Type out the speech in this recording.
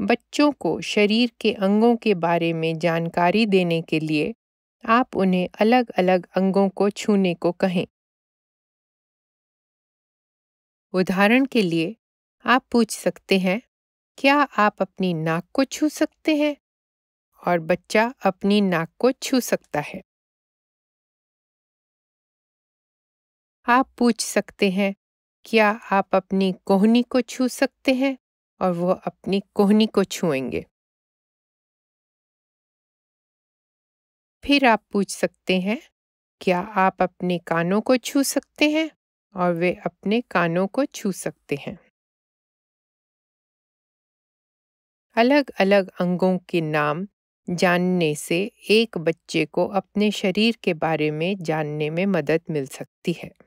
बच्चों को शरीर के अंगों के बारे में जानकारी देने के लिए आप उन्हें अलग अलग अंगों को छूने को कहें उदाहरण के लिए आप पूछ सकते हैं क्या आप अपनी नाक को छू सकते हैं और बच्चा अपनी नाक को छू सकता है आप पूछ सकते हैं क्या आप अपनी कोहनी को छू सकते हैं और वो अपनी कोहनी को छुएंगे फिर आप पूछ सकते हैं क्या आप अपने कानों को छू सकते हैं और वे अपने कानों को छू सकते हैं अलग अलग अंगों के नाम जानने से एक बच्चे को अपने शरीर के बारे में जानने में मदद मिल सकती है